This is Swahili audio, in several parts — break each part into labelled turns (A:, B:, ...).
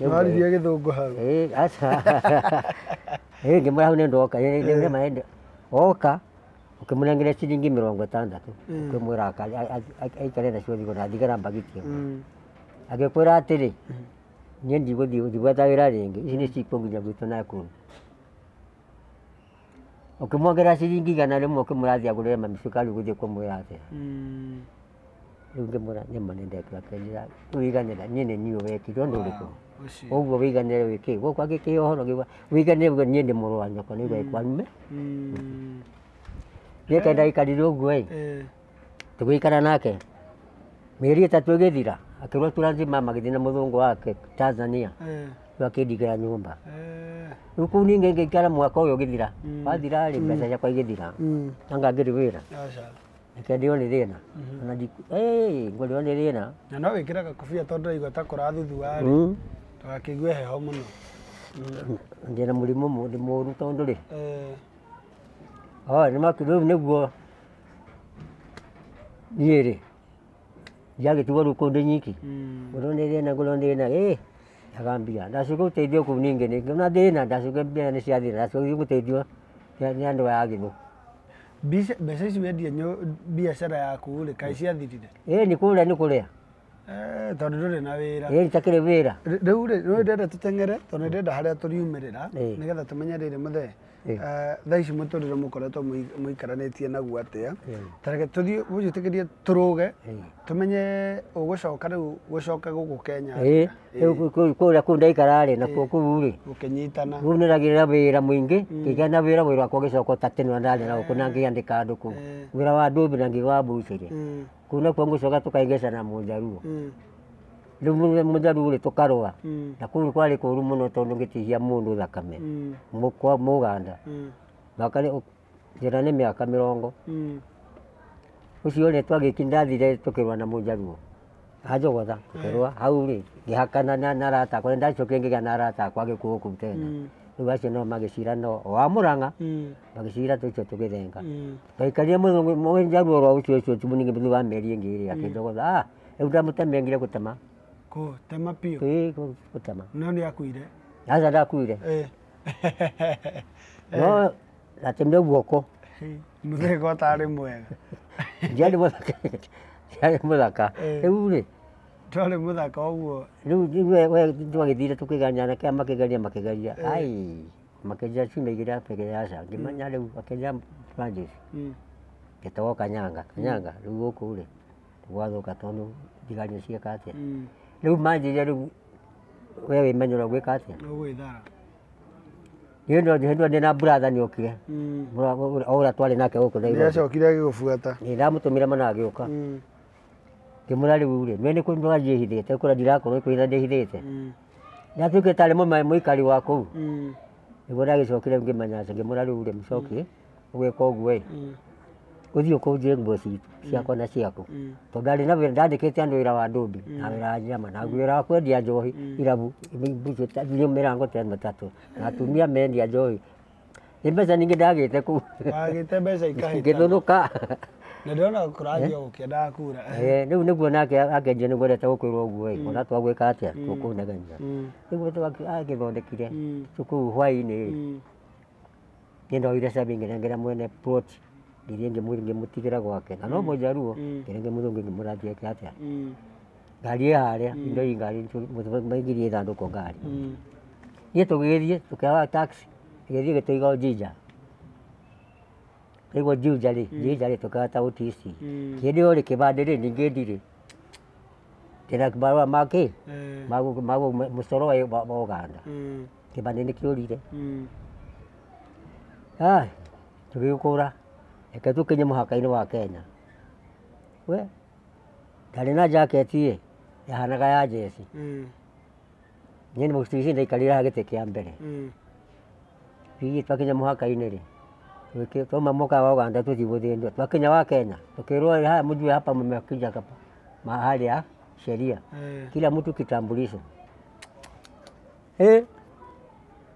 A: Nĩwaririe gĩthũngũ hau? Ĩĩ aca. Ĩĩ ngĩmwĩra hau nĩndoka, nĩma oka ũkĩmũnengera ciringi mĩrongo ĩtandatũ ũkĩmwĩra aikare nacio thigũna thigara mbagiti ĩmwe. Agĩkwĩra atĩrĩ, niĩ ndigũthiĩ ngĩgwetha wĩra rĩngĩ, ici nĩcikũnginyia gwitũ Nakuru. Ũkĩmuongerera ciringi igana rĩmwe ũkĩmwĩra athiĩ agũrĩre mami cukari ũgũthiĩ kũmwĩra atĩa? Rĩu ngĩmwĩra nĩma nĩndekĩra kĩrira, rĩu iganĩra niĩ nĩ niĩ ũĩ, ũndũ ũrĩkũ? ũguo wĩiganĩre wĩ kĩ gũkũ agĩkĩ ũhoro gĩuga wĩiganĩre niĩ nĩ mũrũ wa nyoko nĩ gwa kwarume
B: mm.
A: niĩ kenda ikarire ũguo ĩ eh. tũgĩikara nake mĩeri ĩtatũ ĩgĩthira akĩrwo tũrathima magĩthiĩ na mũthũngũ wake Tanzania eh. rĩu akĩndigĩra nyũmba eh. rĩu kũu niĩ ngĩikara mwaka ũyũ ũgĩthira mm. wathira rĩ mm. mbeca ciakwa igĩthira na ngangĩrĩ wĩra reke ndĩo nĩ thĩna mhm. ona ngũrĩo nĩ thĩna
C: na no wĩkĩraga kobia tondũ ndaigua ta kũrathuthua rĩ ndũgakĩigue heho mũno
A: ndĩna mũrimũ ndĩ mũru rä u nä guo ũyũ nĩguo niĩ rĩ ndiagĩtigwo rĩu kũu ndĩ nyiki hmm. ngũrwo nĩ thĩna ngũrwo na thĩna ĩ yaga mbia ndacoka gũteithio kũu ningĩ nĩ ngĩona thĩna ndacoka mbia nĩ ciathira ndacoka gũteithio nĩ andũ aya agĩrũ
C: mbeca ici wendia biacara yaku rĩ kaĩ ciathirire
A: ĩ nĩ kũrĩa nĩ kũrĩa
C: Eh, tondå ndå rä na wä ra njakä
A: rä wä ra rä u rä
C: nä ndenda tå teng'ere tondå nä ndenda harä a tå riumä rä ra nä getha tå menye rä rä må thee eh, thaa ici må tå rä re må koretwo må ikaranä tie naguo atä a tareke tå thiä gå njä tä kä rie tå rå ge tå menye å gå coka rä u gå coka gå kå kenya
A: kå rä a kå ndaikararä nakuo kå u gå kä nyitana u nä ragä rä ra wä ra må ingä mm. ngä gä na wä ra mwä rwakwa gä coka å tatä nä wa ndarä na gå kå na ngä andä ka andå kå u wä ra wa ndå mbi na ngä wambå cä re kuna kwangu shoka tukaigesa na mujaruo mm. riu mujaruo ri tukaroa mm. na kuu kwari kuru muno tondu ngitihia mundu thakame mm. mukwa muganda makari mm. njira nä mä aka mä rongo å mm. cio rä twagä ki ndathire tå kä rwa na må njaruo anjogotha tå kä rwa mm. hau rä ngä hakana na aratakwa ndacio kä ngä gä a na aratakwa gä kå gå kå u tena rä u acio no magäcira no mm. mm. wa må rang'a magäcira tå cio tå rwa å cio å cio wa meri ä ngä rä akä njogotha ah, rä u ndamå temengire gå tema no nä akuire aca ndakuire eh. no natemire guoko
C: må thegwa mwega
A: ndiarä må thaka rä u rä
C: twarä må thaka å guo
A: rä u tå kä gania na kä a makä geria makä geria eh. ai makä nja cima igä rä apegä yaca ngä hmm. menya rä u akä nja francis ngä hmm. togwo kanyanga hmm. kanyanga rä u gå kå rä gwathå ka tondå thigari cieka atä a rä u manjire rä u we wä menyera gwä ka atä a nä ndå hä ndå ndä na buratha nä okire o å rä twarä nake gå kå ndaigacokire agä gå buata ndamå tå mä re mana agä å ka ngimurari ure nwe niku ndo ajihithite kura ndirakorwo kwitha ndihithite natuike mm. tari muikari wa kuu mm. niguo ndagicokire ngimenya aca ngimurari ure mcoki ugwika mm. uguo uthii ukunjie nguo citu ciakwa na ciaku tondu ndari na wira ndandikite andu wira wa ndumbi na wira wa nyama na wira wa kwendia njohi irabu mirango ta matatu na atumia mendia njohi ni mbeca ningi ndagite kuu
C: ngithunuka ndona kurathio ukiendaga eh? kura
A: eh, rä u nä guo nake akenjia nä ndeta gå kwä rwo mm. ona twagwä atä a mm. tå kå
B: negania mm.
A: nä guo agä thondekire cukuru hwainä ä nä noire mwene plot ngä ngä må tigä ra gwake na no må njaruo ngä rä ngä må thå ngä a ngari ä harä indo i ngari maigiri ngari niä tå gä thiä tå kä gä thiä rĩguo njiunja rĩ njiunja mm. rĩ tũkagata ũtici kĩndĩ mm. ĩyo rĩ kĩbandĩ rĩ ningĩ ndirĩ ndĩna marũa makĩ eh. magũ mũcoro wa ũganda mm. kĩbandĩ nĩ kĩũrire tũgĩũkũra reke tũkinye mũhaka-inĩ wa kenya we ndarĩ na njaketi yahanaga ya njeci niĩ mũtici ndaikarire ha gĩtĩ kĩa mbere twakinya mũhaka-inĩ rĩ tumamoka waganda tuthibuthindwe twakinya wa Kenya tukirwo haya mjue hapa mmekija kapa mahali ya sheria mm. kila mtu kitambulisho eh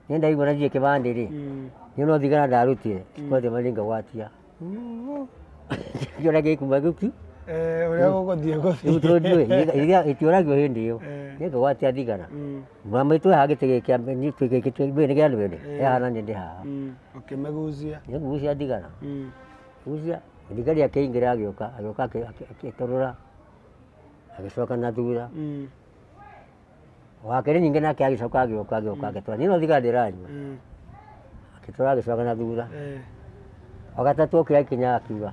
A: nenda igora jie kibande ri mm. nino thigara ndarutire mm. kwathe malinga watia
C: mm.
A: kiona gikumaguki
C: å
A: gåthiä itiåragio hä ndä ä gwatia thigara mamaitå ehagä tä gä gä andå ä ehana nä ndä haha å mä gucia nä gucia thigara gucia thigari akä ingä ra agä åka agä åka agä tå rå agä coka na thura wakä rä ningä nake agä coka agä åka agä åka no thigara ndä ranyua agä tå na thura wagatatå å kä akiuga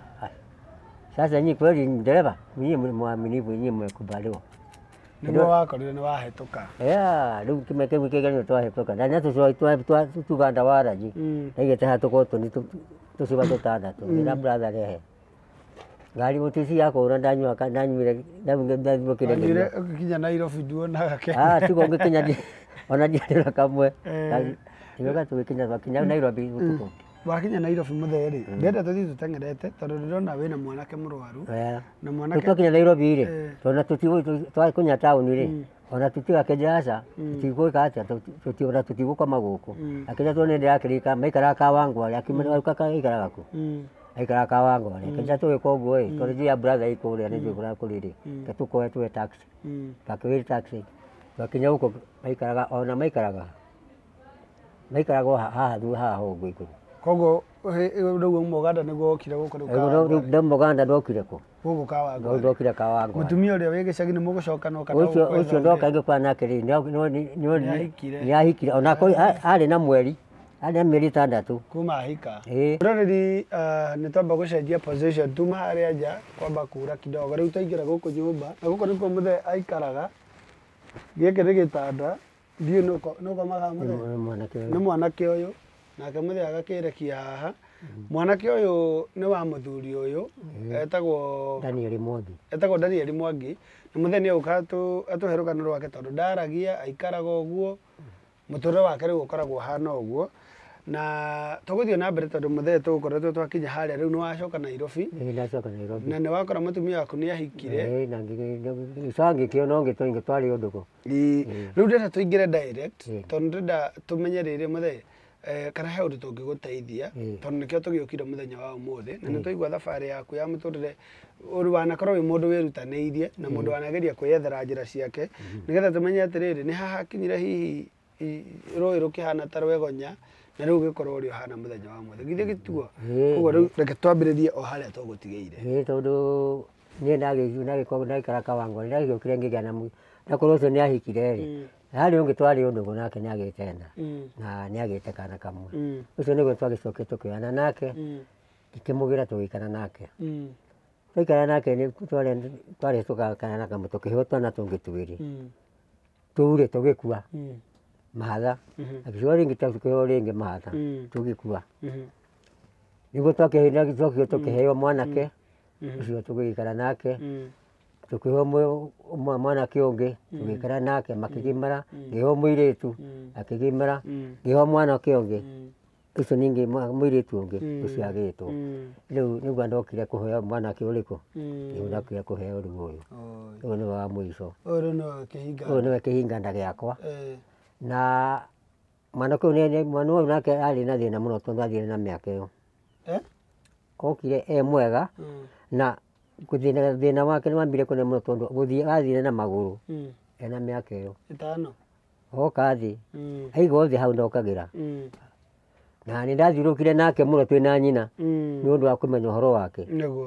A: sasa nyinyi kweli ni dereva, nyinyi mli mwaminifu, nyinyi mmekubaliwa niguo wakorire ni Yeah, ndio kimeke wiki gani toa hetoka. gä kä gä nä twahätuka na nä tuganda waraji na igä te hatå korwo tå tå ciba tå tandatå ä na bratha rehe ka gå tici na ndanyuaka nanyuire ndathimå kile. re
C: kinya nairobi nduonaga ke tigo ngä kinya
A: ona ndiarä ra kamwe tigä ka tå gä kinya twakinya nairobi å
C: wakinya Nairobi mũtheri ndenda tũthiĩ tũteng'erete tondũ ndĩrona wĩna mwanake murwaru na mwanake twakinya Nairobi rĩ
A: twa kunya town ri ona tutigakenjeraca tutigwĩka atĩa ona tutigũkoma ka akĩrĩa tuonende akĩrĩka maikaraga kawangware akĩmwĩka aikaraga kũ aikaraga kawangware kenja tũgĩka ũguo ĩ tondũ njũĩ ya brother ikũrĩa ri njũĩ kũrĩa kũrĩ ri ke tũkoe tuwe taxi twakĩwĩri taxi twakinya gũkũ maikaraga ona maikaraga maikaraga haha haha hũngũ igũrũ kogo
C: riu muganda niguo okire guku riu
A: riu muganda ndokire ku
C: guku kawango
A: ndokire kawango mutumia
C: uria wi gicagi ni mugucoka no kana
A: ona ari na mweri arä
C: kuma hika ri uh, nä twamba gå cenjia tuma harä a kura kidogo u twaingä ra gå kå nyå mba na gå kå nä aikaraga gä kä nä gä tanda ndiä mwanake å yå nake muthia agakirakia haha mwanake uyu ni wa muthuri uyu mm-hmm. etagwo Daniel Mwangi etagwo Daniel Mwangi ni muthenya uka tu atuhe rugano rwake tondu ndaragia aikaraga uguo muturire wake riu ukoragwo hana guo na tuguthio na mbere tondu muthenya koretwo twakinya haria riu wacoka Nairobi na ni wakora mutumia waku ni ahikire cangikiona ngitwari unduku riu ndenda tuingire direct tondu ndenda tumenye riri muthenya Eh, kana he undu tungiguteithia hmm. tondu nikio tugiukire muthenya wa umuthi na nitwaigua hmm. thabari yaku ya muturire uri wanakorwo wi mundu wirutaniirie na mundu hmm. wanageria kwiyethera njira ciake nigetha tumenye atiriri ni haha kinyire hihi rũĩ rũkĩhana ta rwegonya na rĩu gĩkorwo ũrĩa ũhana mũthenya wa mũthĩ githĩ gĩtiguo
A: koguo rĩu reke twambĩrĩrie o
C: harĩa tũgũtigĩire
A: ĩĩ tondũ niĩ nagĩikara kawango nĩndagĩũkire ngĩgĩa na na kũrũcio ahikire rĩ hali ungi twali undu gunake ni agitenda mm. na ni agitekana kamwe mm. ucio niguo twagicoki tukiana nake mm. ikimugira tugikana nake mm. twaikara nake twari tukakana na kamwe tukihutwa na tungi twiri mm. tuure tugikua mm. mahatha mm-hmm. mm ringi tukiheo ringi mahatha tugikua mm-hmm. niguo twakihina tukiheo mwanake ucio mm. mm-hmm. tugikara nake mm tukihe mwana kionge mm. tugikara nake mm. makigimara mm. ngihe muiritu akigimara ngihe mwana kionge ucio ningi muiritu ungi uciagitwo riu niguo andokire kuheo mwanake uriku riu ndakire kuheo riu uyu uyu niwe wa mwico
C: uyu niwe kihingana giakwa eh.
A: na mwanake mwana uyu nake ari na thina muno tondu athire na miaka iyo eh? okire e mwega na thina wake nä wambire kå nemwo tondå gå thiä athire na magå rå mm. ena mä aka ä yo oka thä
B: mm. aiga
A: othe hau ndokagä ra mm. na nä ndathirå kire nake må no twä na nyina nä å ndå wa kå menya å horo wake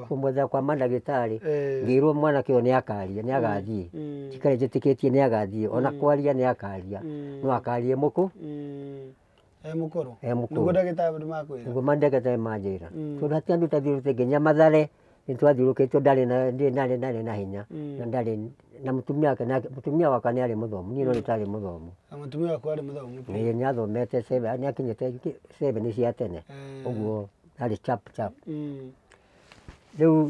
A: kå mwetha kwa mandagä tarä ngä rwo mwanake å yo nä akaria nä agathiä cikarä njä tä kä tie nä agathiä ona kwaria nä akaria no akarie må kå emå kå rå
C: nä
A: guo mandagä tarä manjä ra tondå hatä andå tathirå te nginya mathare nitwathiå rå kä two ndarä na hinya mm. na ndarä na mutumia waka nä arä må thomu niä no mm. nä tarä må thomu
C: mutumia waku arä må thomu ä
A: nä athomete nä akinyä te ni cia tene uguo eh. guo chap chap mm.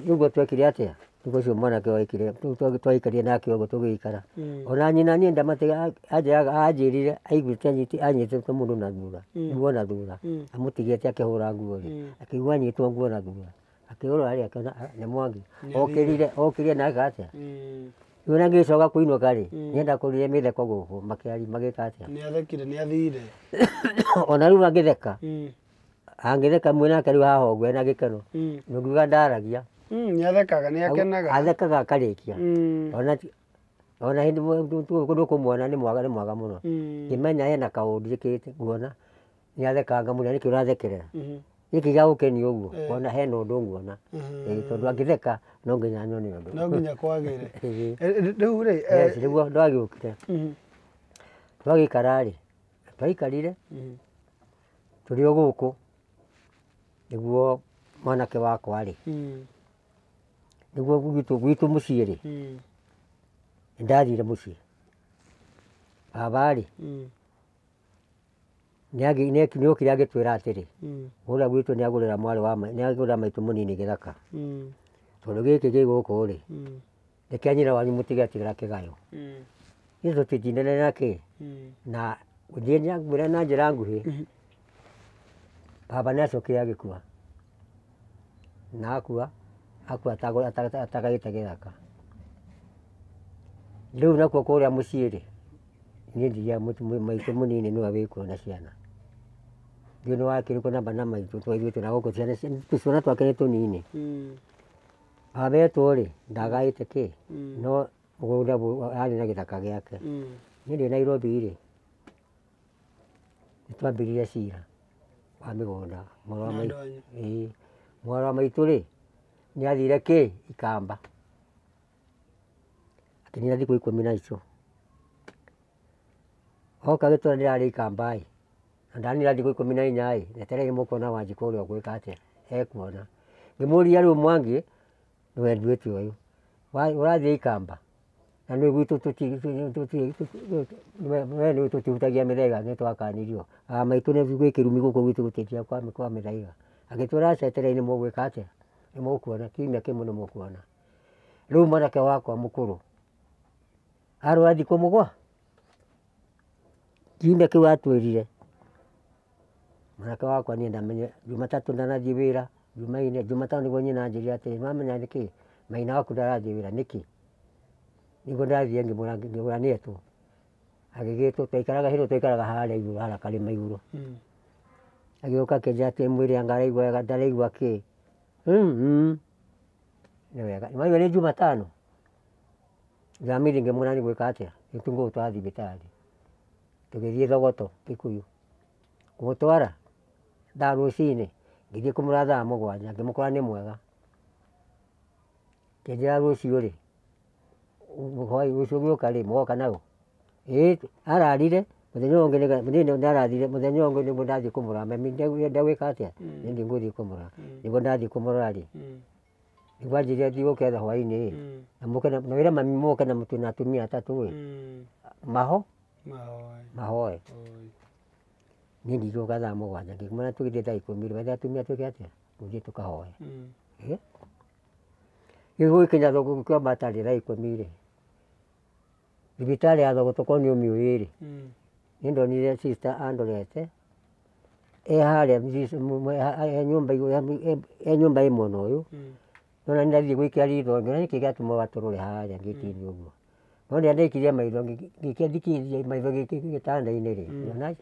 A: u å twekire atä a tuko mwana mwanake waikire twaikarie nake å guo tå gä ikara ona nyina niä ndamate anjä rire aiguĩte anyitĩtwo må na thutha nguo na thutha amå tigä akä hå ra nguo rä akĩigua anyitwo nguo na thutha akä aria akiona nä mwangi okirire na na ngä coka kå inå karä nä enda kå rire mä theko gå kå makä ari magä athekire nä athire ona rä u angä theka angä theka mwä na gä keno nä ngiuga ndaragia
C: hmm, nä athekaga nä akenaga
A: athekaga akarä kia hmm. ona ona hindi ndå kå mwona mwaga nä mwaga må no hmm. ngä menya ena kaå ndikä guona nä athekanga må rä a rathekerera giki gä gå kenia å guo eh. ona hena å ndå nguona mm-hmm. tondå angä theka no nginya nyone å ndå no nginya kwagä re eh, rä guo eh, ndwagä å kire mm-hmm. twagä ikararä twaikarire mm-hmm. tå rä o gå kå nä guo mwanake wakwarä nä guo gwitå må ciä rä nä ndathire må ciä babarä nä okire agä twä ra atä hmm. rä å rä a gwitå nä agå rä ra mwarä wa nä agå ra maitå må nini gä thaka hmm. tondå gä kä gä gå kå rä hmm. nä kä anyina wanyu må tige atigä ra kä gayå nä tå tinjindane nakä na gå thiä mwä ra na njä ra nguhä baba nä acokire agä kua na akua akua atagagä te gä thaka rä u nakuo kå rä a må ciä rä niä ndigä maitå må nini nä we wä kuo na ciana tino wakiri kona bana maitu twaitu nako kuciana tuciana twakene tunini mm. abetwo-rĩ ndagaĩte kĩ mm. no mũgũnda arĩ na gä gĩake mm. niĩ ndĩ nairobi-rĩ nĩtwambĩrĩire cira wa mĩgũnda mwarĩ wa maitũ nä athire kĩ ikamba akĩnina thikũ ikũmi na icio oka gĩtũra ndĩrarĩ ikamba-ĩ ndanira thikå ikå mi na inyai reterei må kuona wanjikå å rä a gwä ka atä ekuona ngä må ria rä u mwangä nä wenduä te å yå å rathiä ikamba na nä gwitå nä tå tihutagia mä thaiga nä twakanirio maitå nä gwä kä rumi gå kå gwitå gå kwa mä thaiga agä twä ra ceterei nä mũgwä ka atä nä mũkuona kiumia kä mwe nä mũkuona rä u mwanake wakwa må kå rå arwara thikå må gwa kiumia kä u atwä rire muraka wakwa nienda menye jumatatu ndanathiĩ wĩra jumaine jumatano nĩguo nyina anjĩrire atĩrĩ mamenya nĩkĩ maina waku ndarathiĩ wĩra nĩkĩ nĩguo ndathiĩ ngĩmwĩra ngĩgũra nĩetwo twaikaraga hĩndĩ twaikaraga harĩa igũrũ harĩa karĩma igũrũ hmm. agĩũka akĩnjĩra atĩrĩ mwĩrĩ anga araigua ndaraigua kĩ mm-hmm. nĩ wega nĩwaigua jumatano jumamiri ngĩmwĩra nĩ gwĩka atĩa rĩu tũngũgũtwara thogoto kĩkuyu ngũgũtwara thaa rucinĩ ngĩthiĩ kũmũrora thaa må ngĩmũkora nĩ mwega, ngĩmwĩra rũciũ rĩ, hwaĩ-inĩ rũciũ ũgĩũka rĩ mũgoka naũ? ĩĩ ararire mũthenya ũyũ ũngĩ ndarathire mũthenya ũyũ ũngĩ nĩguo ndathiĩ kũmũrora mami ndegwĩka atĩa? Hmm. nĩniĩ ngũthiĩ kũmũrora, hmm. nĩguo ndathiĩ kũmũrora rĩ, hmm. nĩguo anjĩrire thiũke hwaĩ-inĩ ĩ na mũke na wĩre mami mũke na mũtu na atumia atatũ maho mahoe nilizo kadhaa mugwanja ngikimana tukithie thaa ikumi rä mathaa tumia twä atä tåthiä tå kahoya gä gå kinya thogo gå kä o matarä thaa ikumi rä thibitarä ya thogo tå nä å mä å ä rä nä ndonire andorete eharä e nyå mba ä mwena å yå nona nä ndathiä gwä kä a ritho ngä nä kä gä atå ma rå re harä a ngä tini å guo no rä a ndaikirie maitho ngä thikiria maitho gä tanda rä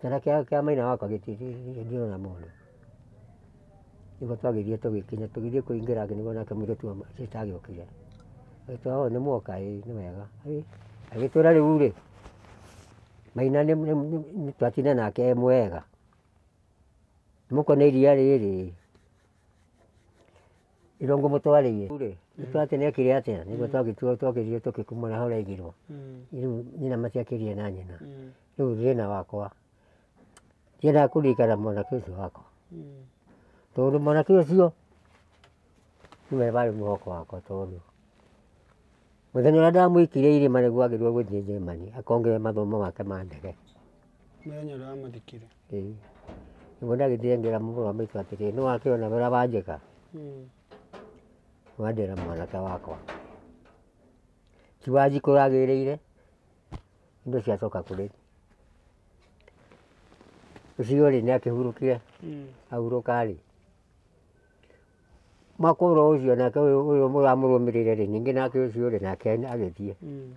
A: gä kä maina wakwa gä tionona må nä guo twagä thie tå gä kinya tå gä thiä kå ingä ra ngä nä guo nake mũirä tu citagä å agä tå nä mwoka nä wega agä tå ra rä u rä maina nä twatina nake e mwega må iria rä rä irongo må twarä ire mm. twatä nä ekä re atä a nä guo mm. twagä thiä tå gä kumana hau raigirwo mm. nyina matiakä rie na nyina rä u thä na wakwa ndierakũringana mwanake ũcio wakwa tondũ mwanake ũcio nĩwe warĩ mwĩhoko wakwa tondũ mũthenya ũrĩa ndamũikire irĩma nĩguo agĩrĩirwo gũthiĩ Germany akongere mathomo make ma ndege
C: mũthenya ũrĩa wamũthikire
A: ĩĩ nĩguo ndagĩthire ngĩra mũrũ wa maitũ atĩrĩrĩ nĩwakĩona wĩra wanjĩka wandĩra mwanake wakwa ti wanjikũragĩrĩire indo ciacoka kũrĩ ucio rä nä akä hurukire hmm. ahurukari makåra å cio nake å må ramå rå mä rä re rä ningä nake å cio rä nake agä thiä hmm.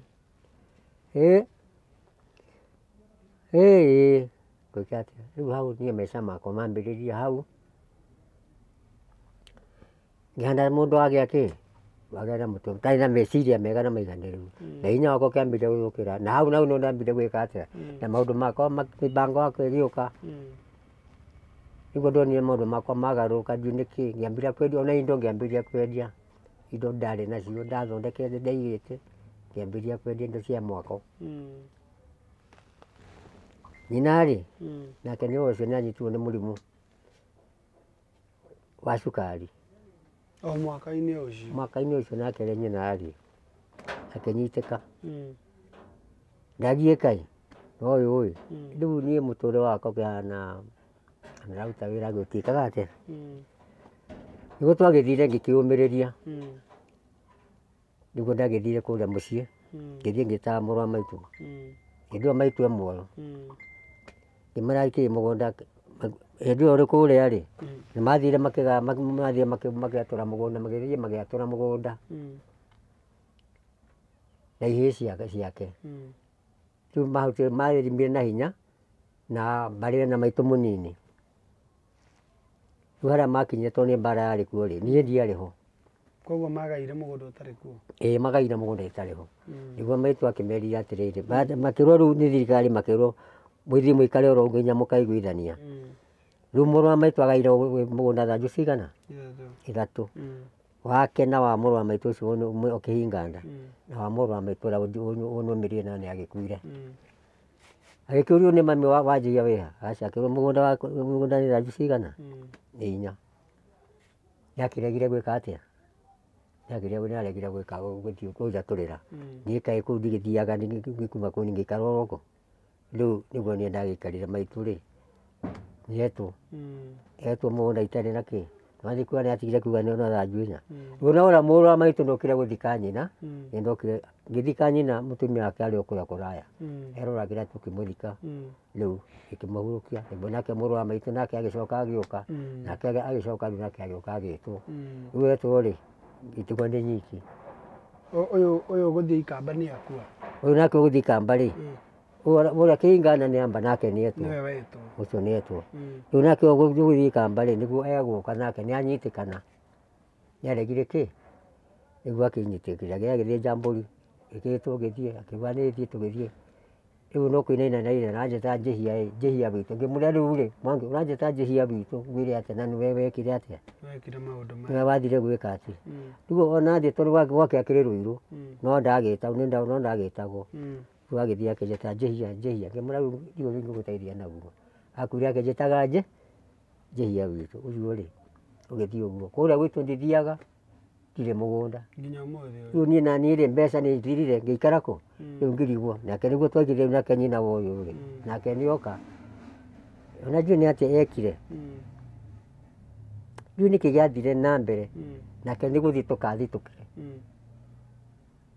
A: ngå kä atä rä u hau niä maica makwa mambä rä ria hau ngä handa må ndå agä akä wagera mutu tai na meciria mega na maiganärä na inya wako käambire gå thå kä na hau na nä ndambire gwä ka na maå mako mibango mĩbango iriuka igodo ni ka mako magaruka ndu niki makwa kwedia na indo ngäambä kwedia indo ndarä na cio ndathondeke te ngäambä kwedia ndo cia mwako nyinarä nake nä å cio nä anyitirwo nä wa cukari
C: o mwaka-inä å cio
A: mwaka-inä å cio nake rä nyina arä akenyitä ka kai hmm. no å yå ä hmm. rä u niä må tå re wakwa kä hana ndäraruta wä ra gwä tä kaga atä hmm. nä guo twagä thire ngä kä å mä rä ria nä guo ndagä thire kå rä a må ciä ngä thiä ngä taga må rwa maitå ngä ndä maitå e mworo ngä mä må gonda hĩndĩ ĩyo ũrĩ kũrĩa rĩ mm. nĩ mathire mathiĩ magĩatũra mũgũnda magĩthiĩ magĩatũra mũgũnda mm. na ihi ciake mm. rĩu marĩrĩmire na hinya na mbarĩ na maitũ mũnini rĩu harĩa makinyĩtwo nĩ mbara yarĩ kuo rĩ niĩ ndiarĩ ho
C: koguo magaire mũgũnda ũtarĩ kuo
A: ĩĩ magaire mũgũnda itarĩ ho nĩguo maitũ akĩmerire atĩrĩrĩ makĩrwo rĩu nĩ thirikari makĩrwo muithi muikare oro nginya mukaiguithania mm. riu muru wa maitu agaire mugunda thanju cigana ithatu mm. wake na wa muru maitu ucio ukihinga mm. na wa muru maitu uria unumirie na ni agikuire agäkäå nä mami wanjia wä ha aca akä må gå nda nä thanju cigana nä inya nä akä regire gwä aregire gwä ka gå thiä kå njatå rä ra niä kaä kå riu niguo nie ndagikarire maitu ri nietwo hmm. etwo mugunda itari na ki mathiku ni atigire kuga ni ona thanju inya hmm. riu na ona muru wa maitu ndokire guthika nyina ni hmm. ndokire ngithika nyina mutumia wake ari ukuya kuraya eroragira tukimuthika riu ikimuhurukia nimbo nake muru wa maitu nake agicoka agiuka nake agicoka riu nake agiuka agitwo riu etwo ri itigwo ni nyiki uyu
C: uyu guthii ikamba ni akua
A: uyu nake uguthii ikamba ri ura kingana nä amba nake nä etwo å cio nä etwo mm. rä u nakä å gå thurikamba nake nä anyitä kana aregire kä nä guo akänyitä kä agä agä thä njambåri gä kä two gä no kå inainanaire ranjäta njähia ä njähia witå ngä må mwangi ranjäta njähia witå ngwä re na nä wekire atä nä wathire gwä ka atä ona thiä tondå gwake akä rä no ndagä tagwo no mm. ndagä tagwo rĩu agĩthiĩ akĩnjĩta njĩhia njĩhia ngĩmwĩra rĩu ndiũĩ ngũgũteithia naguo akuire akĩnjĩtaga njĩ njĩhia witũ ũguo rĩ ũgĩthiĩ ũguo kũrĩa gwitũ ndithiaga ndirĩ mũgũnda rĩu niĩ na niĩ rĩ mbeca nĩ ithirire ngĩikara kũ hmm. rĩu ngĩrigwo nake nĩguo twaigire rĩu nake nyina wa ũyũ rĩ hmm. nake nĩ oka ona ndiũĩ nĩ atĩa ekire ndiũĩ hmm. nĩkĩ gĩathire na mbere nake nĩ gũthiĩ tũkathitũkire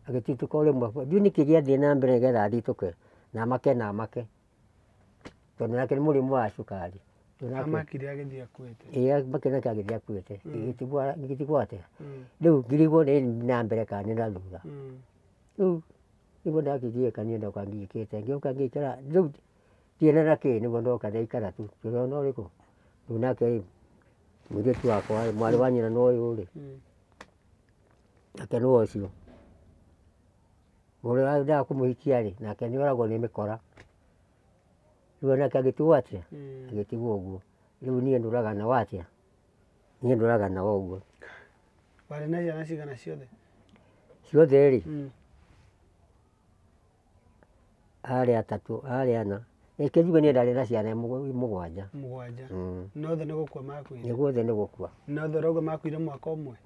A: agätituka å rä mwe biå nä kä gä athiä na mbere getha athitåke na make na amake tondå nake nä må rä mu wa cukari amakire
C: agäthiä akuäte ä
A: amakire nake agäthiä akuäte gätigwo rä u ngirigwo nä na mbere kana nä na thutha hmm. rä u niguo ndakirie kanitha uka ngiikite ngiuka ngiikara riu tiena na kii niguo ndoka ndaikara tu ndurona uriku riu nake muiritu wakwa mwarä wa nyina no å yå rä nake nä wa å cio muria wayo ndaga kumuhikia ri nake oragwo nioragwo ni mikora riu anake agitigwo atia hmm. agitigwo uguo riu nie nduragana watia nie nduragana wa uguo
C: warä na ciana cigana ciothe
A: ciothe rä hmm. arä atatå arä ana kä njuge nä ndarä na ciana må gwanja må gwanja hmm.
C: nothe nä gå kua makuire guothe nä gå kua nothe rauga makuire mwaka å mwe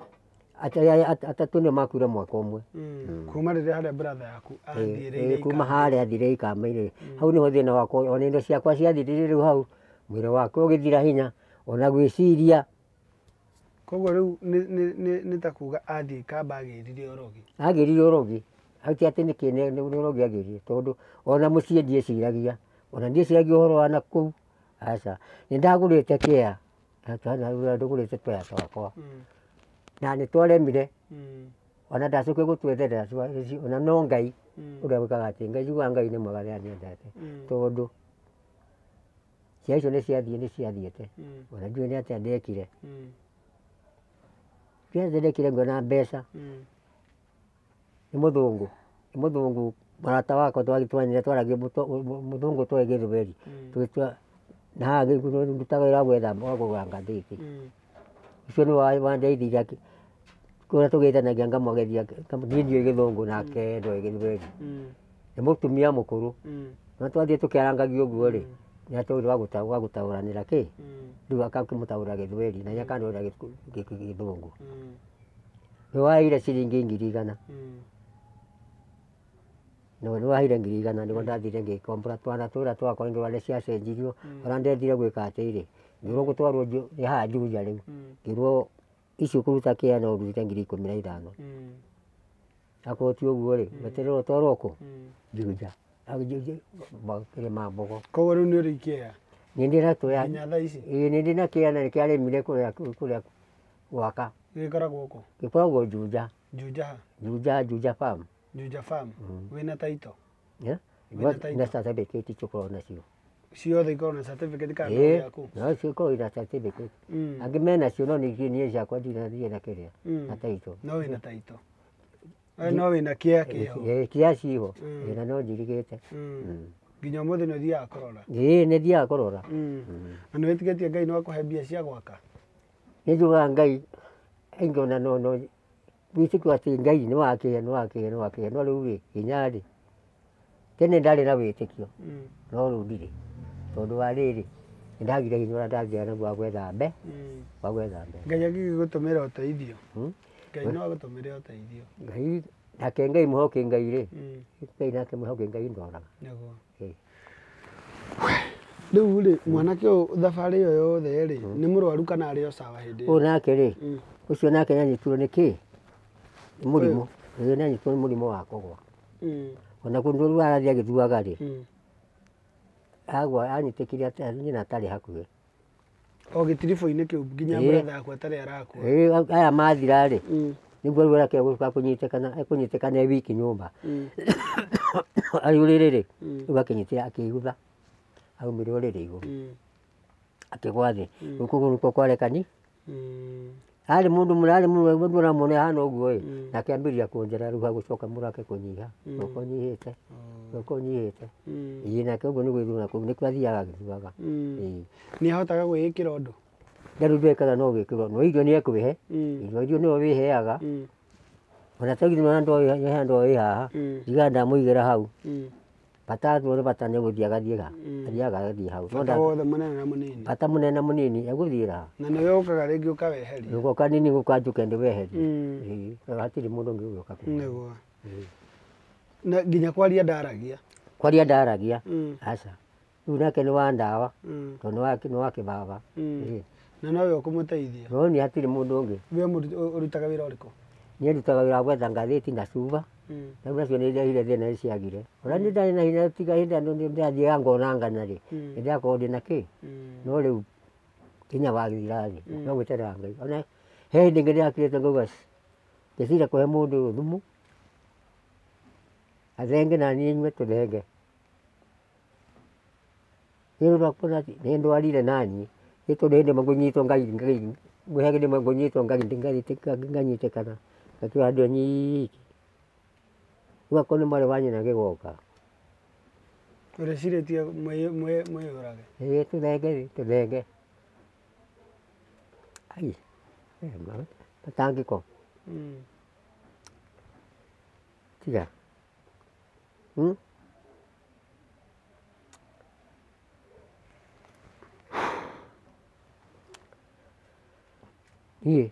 A: atatå nä makuire mwaka å mwe mm. mm. kuma rä rä harä a bratha yaku eh, eh, kuma harä athire ikamairä mm. hau nä ho thä na wakwa ona indo ciakwa ciathirire rä u hau mwä rä wakwa å gä thira hinya ona gwä ciria
C: koguo rä u nä ta kuga athiä ikamba agä rire å rogi
A: agä rire å rogi hauti atä nä kä nä å rogi agä rire tondå ona må ciä ndiä ciragia ona ndiä ciragia å horo wa kå u aca nä ndagå rä te kä a ndå gå rä te twaya twakwa na nä twaremire mm. ona ndacuke gutwetherera ona no ngai uria mm. wikaga ati ngai juga ngai ni mwega riria niendete mm. tondu cia icio ni ciathii ni ciathiite ona ndiuĩ ni atia ndekire kira ndekire ngiona mbeca ni muthungu ni muthungu murata wakwa twanyire twaragia muthungu toĩ gĩthweri tugĩtua na haha ndutaga wĩra wa gwetha wa kũgũra ngathĩti ũcio nĩ wandeithirie kuria tugitanagia ngamwageria ndio githungu nake mm. ndo githweri mm. ni mutumia mukuru mm. na twathie tukiarangagia uguo ri na turi wa gutaũranĩra kĩ rĩu akakĩmũtaũra gĩthweri na nĩ akanũra gĩthũngũ nĩ waheire ciringi ngiri igana nĩ waheire ngiri igana nĩguo ndathire ngĩkombora twana tũra twakwa nĩ rware ciacenjirio ona ndethire gwĩka atĩrĩ ngĩrwo gũtwarwo haya njuja rĩu ngĩrwo icio kũruta kĩana ũrute ngiri ikũmi na ithano hmm. akorwo ti ũguo rĩ weterera ũtwarwo kũ juja makĩrĩ ma mbogo koguo rĩu nĩ ũrĩ ikĩea nĩ ndĩratoya ĩĩ nĩ ndĩ na kĩana nĩ kĩarĩmire kũrĩa kũrĩa gwaka
C: gĩkoragwo kũ
A: gĩkoragwo juja juja ha juja farm
C: juja farm hmm. wĩna taito
A: na certificate icio ũkoragwo nacio
C: ciothe ikorwo na certificate kana eh, mm. no yaku mm.
A: no cikorwo ina certificate angä mena cio no ningä niä ciakwa ndinathiä na kä rä na taito no wä na taito no wä na kä a kä kä cigo na no njirigä nginya å må thä nä å thiaga kå rora ä
C: na nä wä ngai nä wakå mbia cia gwaka
A: nä njugaga ngai aingona no no wĩtĩkio atĩ ngai nĩ wakĩhe nĩ wakĩhe nĩ wakĩhe no rĩu rĩ tene ndarĩ na wĩtĩkio mm. no rĩu ndirĩ tondu wa riri ndagire hinya uria ndagiana gwa gwethambe mm. gwa gwethambe ngai agigigutumira uteithio hmm?
C: ngai no agutumire uteithio
A: ngai nake ngai muhoke ngai ri mm. ngai nake muhoke ngai ndoraga riu ri mwanake thabari iyo yothe ri hmm. ni murwaru kana ari
C: o sawa hindi uyu nake
A: ri ucio mm. nake nanyitirwo ni ki murimu uyu nanyitirwo ni murimu wa kugwa ona kundu riu arathi agithuaga ri agwa anyitikire atarĩ na atarĩ hakuhĩ o gĩtiribũ-inĩ kĩu nginya mũratha yakwa atarĩ arakua aya mathira rĩ mm. nĩguo rĩu arekea gũka kũnyitĩkana ekũnyitĩkana e wiki nyũmba
B: mm. arĩ ũrĩrĩ rĩ mm. rĩu
A: akĩnyitĩra akĩigutha aumĩre ũrĩrĩ igũrũ akĩgwa thĩ rĩu kũgũrũ kuo kwarekani arĩ mũndũ mũrarĩ mũndũ ũramwona ahana ũguo ĩ nake ambĩrĩria kũnjara rĩu hagũcoka mũrake kũnyiha guoko nyihĩte oh guko nyigite mm. inake uguo nikuathiaga githuaga
B: ni
A: mm. ahotaga gwikira undu ndaru ndwekaga no gwikirwo no irio ni ekwihe mm. irio irio niwe wiheaga ona tagithu he andu wi haha ndigaga ndamuigĩra hau bata tuone bata nä gå thiä agathiäga athiaga hau bata må nene må nini egå thiä ra
C: na nä we å kaga rä ngä å ka weheria
A: gå ka nini gå kanjå ke ndä weherie hatirä må ndå ngä gå na nginya kwaria ndaragia kwaria ndaragia mm. aca rä nake ni wa ndawa mm. tondå nä wa kä baba mm. na nowe å kå må teithia no nä hatirä må ndå å ngä
C: we å rutaga wä ra å rä kå
A: nä arutaga wä ra gwetha ngathäti na cuba mm. rau nacio nä ndehire thä na nä ciagire ona nä ndarä na hinya tiga hä ndä ndathiaga ngonangana rä nä ndakorwo ndä na kä no rä u kinya wagithirathi no gwä ngai ona he hä ndä ngä ndä rakirä te ngauga ndecira kå he må ndå å thumu ಅದೆಂಗೆ ನಾನು ಏನು ಮಾಡ್ತದೆ ಹೇಗೆ ಹೇಳಬೇಕು ನಾನು ನೇಂದು ಅಡಿದ ನಾನು itu dia dia menggunyi tuang kai kering buah dia menggunyi tuang kai tinggal di tinggal genganyi tekana itu ada ni wa kono mara wanya na ke woka
C: pero si dia moye moye moye ora
A: ke eh tu lege tu lege ai eh ma patang ke ko hmm tiga Hmm? Ye.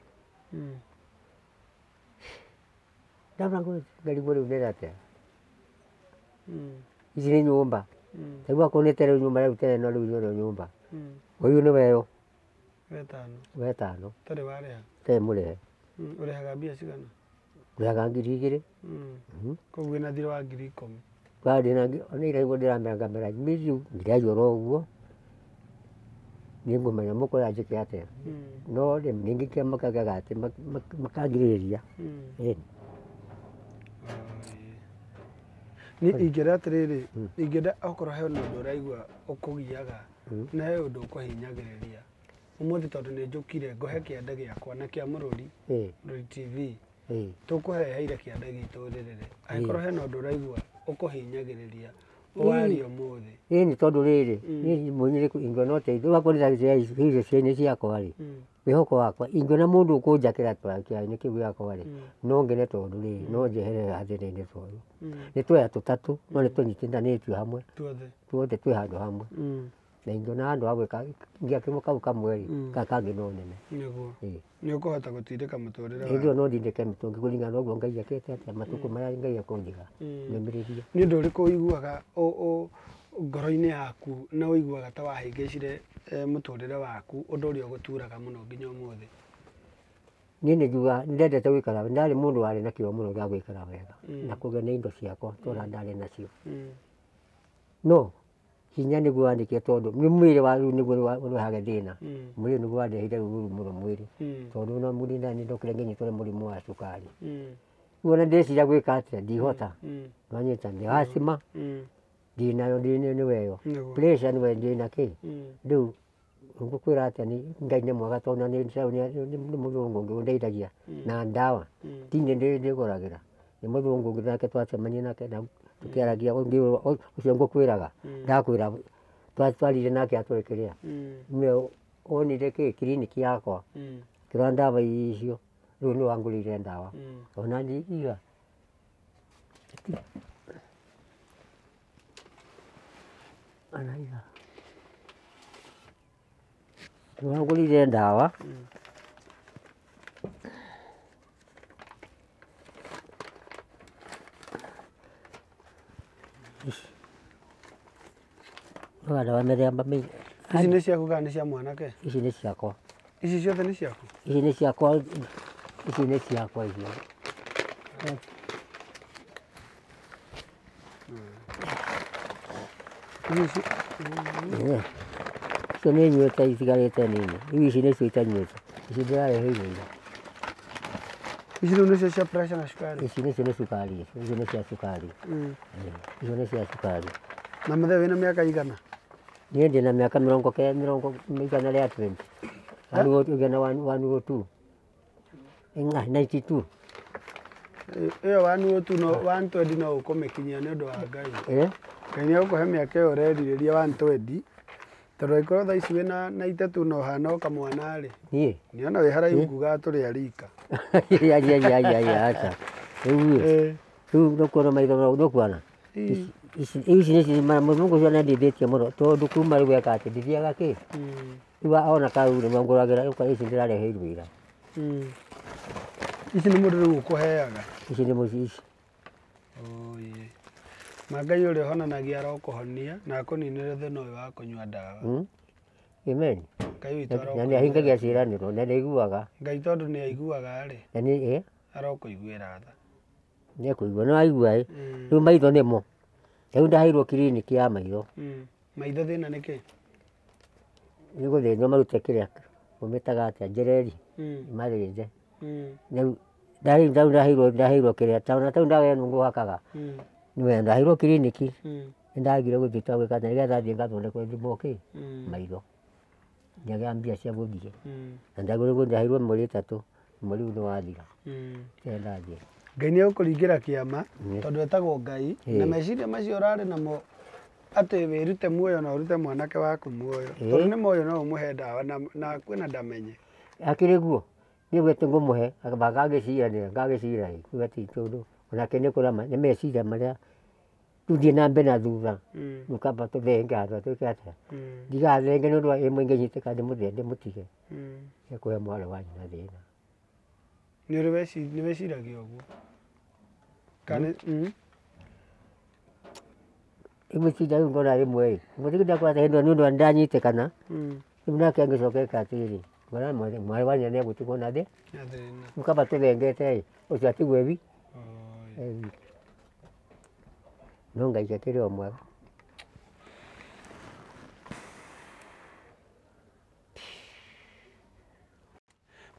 A: Damu langu nalikuonetata ici nä nyå mba taguo akånätere nyå mba rä u tene no rä u nä nyå mba å yå nä weyo wetano te må rä he
C: å rä haga mbia cigana
A: å rä haga ngiri igä rä hmm. hmm.
C: koguo na thirä wa ngiri ikå
A: kandi nairagwo ndirameraga meraga miu ndiraiyũra ũguo niĩ ngũmenya mũkũyũ anjĩke atĩa hmm. no rĩmwe ningĩ kĩa makagaga atĩ makangirĩrĩria ĩni hmm.
B: niĩ ingĩra
C: atĩrĩrĩ hmm. ingĩenda okorwo he ũndũ ũraigua ũkũgiaga na he ũndũ ũkũhinyagĩrĩria ũmũthĩ tondũ nĩ njũkire ngũhe kĩande gĩakwa na kĩa mũrũri mũrũri tv tũkũheheire kĩande gitũ rĩrĩ angĩkorwo hena å raigua ukuhinyagiriria wari umuthi
A: ä nä tondå rä rä må nyä rä ku ingĩona å teithio wakorithagia icio ciainä ciakwa-rĩ wĩhoko wakwa ingĩona mũndũ ũkũnjakĩra kĩainĩ kĩu gĩakwa-rĩ no ngene tondũ rĩrĩ no njehere hathĩna-inĩ ta ũyũ nĩ tweya tũtatũ no nĩ tũnyitanĩtio hamwe tuothe twĩ handũ hamwe na ingä ona andå agwä ka ngä må kau kamweri kakangä hmm. no nene
C: nä å kå hota gå tindä ka må tå rä re ngä ona
A: å ndindä ke mä tå ngä kå ringana å ngai akä atä matukå hmm. marä a ngai akå njiga nyå
C: mä hmm. rä rie nä å ndå å rä kå iguaga ngoro-inä yaku na å iguaga ta wahängäcire e, må tå rä re waku å ndå å rä a å gå turaga må no nginya å må thä
A: niä nä njuga ndendete gwä kara ndarä må ndå warä na kä o må no gä a gwä kara wega na kå gä na indo ciakwa tå ndarä nacio no hinya nä guo wandäkire tondå nä mwä rä wa u nä guo rä hage thä na mwä rä nä guo wandehire rå ru må no mwä rä tondå no må rinda nä ndokire ngänyitwo nä må rimå wa cukari hmm. rä u ona ndäcira gwä ka atä ndihota nonyita ndä acima ndinayo nä weyo
B: nä
A: we ndä na kä hmm. rä u ngũkwä ra atä ngai nä mwega tondå nä må thångå å ngä å ndeithagia hmm. na ndawa tindä ndä goragä ra nä må thångå å ngä nake twacemania nake nau tukiaragia ucio ngũkwĩraga mm. ndakwĩra twatwarire nake atwekerea nĩwe mm. onire kä kiriniki yakwa kä mm. ndawa icio rä u nä wangå rä ire ndawa ona ndigiga anaiga nä wangå ndawa Rũganda rwa mĩthemba mĩingĩ.
C: Ici nĩ ciaku kana nĩ cia mwanake?
A: Ici nĩ ciakwa.
C: Ici ciothe nĩ ciaku?
A: Ici nĩ ciakwa, ici nĩ ciakwa icio. Icio nĩ nyuĩte itigarĩte nini, rĩu ici nĩcio itanyuĩte, ici ndĩrareheirwo ira. Ici rĩu nĩcio cia pressure na cukari? Ici nĩcio nĩ cukari, icio nĩ cia cukari, mm. icio nĩ cia cukari. Na mũthee wĩna mĩaka igana? niä ndä na mä aka mä rongo mä rongo igana rä a igana wanuå tu ng'a naiti tu
C: ä yo wanuå tu wantwendi no å kå mä kinyia nä å ndå wa ngai eh? ngai nä agå kå he mä aka ä yo å rerirä ria wantwendi tondå angäkorwo tha ici wä na itetu na å hana å kamwana rä
A: nä ona wä haraihu
C: ngugaga tå rä a rika
A: rä u rä korwo maitho rå kwana ici nä må ngå cio nä andä tie må no tondå kuma rä weka atä ndithiaga kä iwa mm. ona karurä mangå ragä ra å ici ndä rareheirwo ira
C: mm. ici nä må ndå rä u å kå heaga
A: ici nä må ci ici
C: na å rä a honanagia arokå honia na akå ninä thä na å yå wa kå nyua ndawa
A: amen na nä ahingagia ciäranä ro na nä aiguaga
C: ngai tondå nä aiguaga rä na nä arokå iguä ra
A: nä ekå igua nä waigua mm. rä u maitho nä mo rä u ndaheirwo kiriniki ya hmm. maitho
C: hmm. hmm. maitho thä na nä kä
A: nä gå thä marute kä rä a å mä taga atä a njereri marä nje ndaheirwo kä rä a taona tau ndawe nå ngå hakaga ndaheirwo kiriniki nä ndagire gå thiä twagwä kata nä getha thiä ngathondekwo thimwo kä maitho ndiagä mbia cia gå thiä na ndagå rä gå ndaheirwo mweri ä tatå mweri u nä wathira tendathiä ngai nä egåkå kĩama
B: tondũ
C: etagwo ngai na meciria macio å rarä namo wä rute muoyo na rute mwanake waku muoyo tondũ nĩ muoyo no ũmũhe ndawa na kwĩna ndamenye
A: akĩrĩ guo niĩ gwete ngũmũhe ngagĩciranĩra ngagĩcirani kuga ti tũndũ onake nĩ kũrama nĩ meciria marĩa tuthiĩ na mbere na thutha nukamba hmm. tũthenge handũ twĩke atĩa hmm. ndigathenge nĩ ũndũ ĩmwe ingĩnyitĩka ndĩmũthie ndĩmũtige hmm. nĩkũhe mwarĩ wanyu na thĩna
C: nivesira kiogu
A: kani imisida yu ngona imwei ngutikidakwata hindwa nundu andanyite kana hmm. imnake angicokeka atiri ngona mwari wanya negutigwo nathi ukaba tuvengetei eh. ucio atigwevi eh. no ngaicia tiri omwega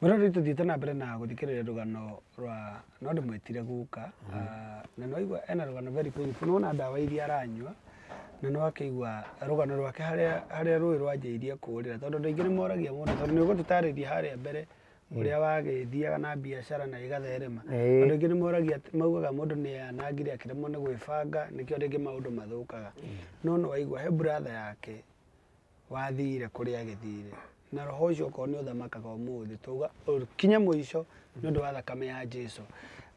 A: mwĩroreri
C: tũthiĩte na mbere na gũthikĩrĩria rũgano rwa no ndĩmwĩtire guka mhm. ah, na nĩwaigua ena rũgano very painful nĩwona ndawa iria aranyua na nĩwakĩigua rũgano rwake harĩa harĩa rũĩ rwanjĩirie kũrĩra tondũ andũ aingĩ nĩmoragia mũno tondũ nĩũgũtũtarĩria harĩa mbere mm. ũrĩa wagĩthiaga na biacara na ĩgatherema andũ aingĩ nĩmoragia maugaga mũndũ nĩanangire akĩremwo nĩ gwĩbanga nĩkĩo rĩngĩ maũndũ mathũkaga mm. no nĩwaigua he brother yake wathire kũrĩa agĩthire na roho ucio okorwo nä å thamakaga å må thä twauga kinya
A: må ico nä å ndå wa
C: thakame ya jesu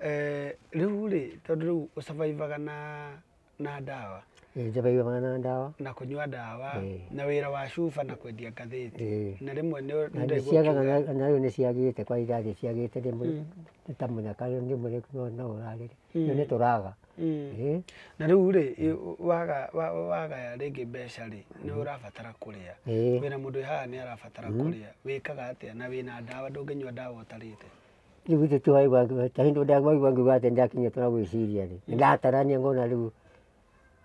C: eh, rä u rä tondå rä u å cabaivaga na ndawa
A: njabaivaga na ndawa
C: na kå nyua ndawa na wä ra wa cuba na kwendia te na rä mwe ciagaga
A: nayo nä ciagä te kwa irathi ciagä te mm. ta må nyaka nä må no å rarä re mm. nä tå raga Mm. Eh?
C: na rä u rä mm. wagaya rä ngä mbeca rä nä å rabatara kå rä
A: a wä na
C: må ndå haha nä arabatara kå rä a wä kaga atä a na wä na ndawa ndå ngä nyua ndawa å
B: tarä te
A: rä u tå ta hindå ndagwaigua ngä uga atä ndakinya tå ragwä ciria rä nä ndatarania ngona rä u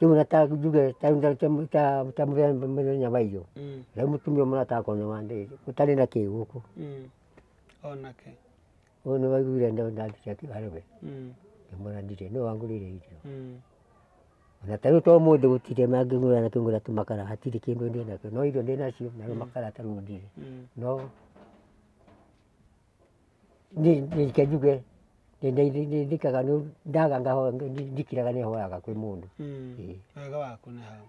A: rä u nata njuge ta må thenya wa irio mm. rä u må tumia må ratakona wa ndä gå tarä na kä gå kå onake å nä waiguire ndathia harä we mbona ndire no wangurire irio mm. na taru to muthe gutire mangingura na kingura tumakara hatire kindu ndi nakio no irio ndä nacio na hmm. makara taru ndire hmm. no nike njuge ndithikaga ndaga ngaho ndikiraga ni hoyaga kwi mundu hmm.
C: wega waku nä hau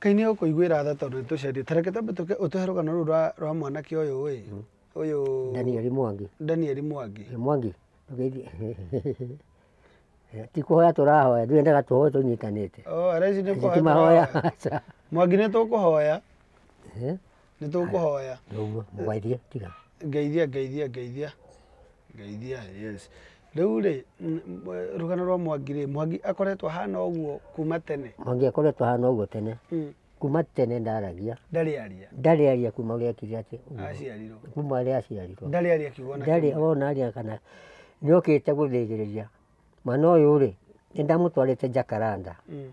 A: kaä nä å kå iguä
C: ra tha tondå nä tå carie tareke tambe tå å tå he gano rå u rwa mwanake å yå ä å yå
A: danieli mwangi danieli mwangi mwangi tikuhoya turahoya twendaga tuhoe tunyitanite
C: timahoya mwangi nä tå kå hoya nä tå kå hoya
A: ngaithia tiga
C: ngeithia ngeithia ngeithia ngeithia yes rä u rä rå rwa mwangi rä mwangi akoretwo hana å guo kuma tene
A: mwangi akoretwo hana å guo tene mm. kuma tene ndaragia ndarä aria ndarä aria kuma å rä ekire atä kuma arä aciarirwo ndarä aria kiugo ona aria kana nĩokĩte gũthĩgĩrĩria mwana ũyũ rĩ nĩ ndamũtwarĩte Jakaranda mm.